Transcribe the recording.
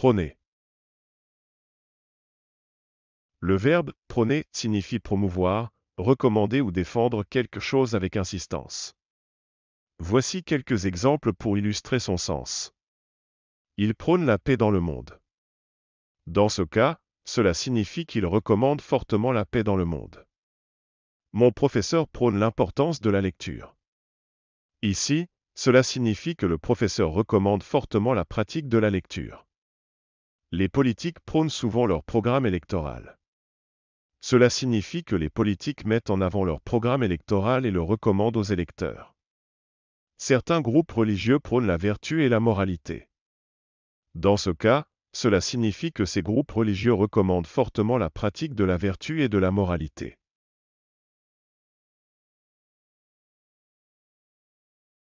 Prôner. Le verbe prôner signifie promouvoir, recommander ou défendre quelque chose avec insistance. Voici quelques exemples pour illustrer son sens. Il prône la paix dans le monde. Dans ce cas, cela signifie qu'il recommande fortement la paix dans le monde. Mon professeur prône l'importance de la lecture. Ici, cela signifie que le professeur recommande fortement la pratique de la lecture les politiques prônent souvent leur programme électoral. Cela signifie que les politiques mettent en avant leur programme électoral et le recommandent aux électeurs. Certains groupes religieux prônent la vertu et la moralité. Dans ce cas, cela signifie que ces groupes religieux recommandent fortement la pratique de la vertu et de la moralité.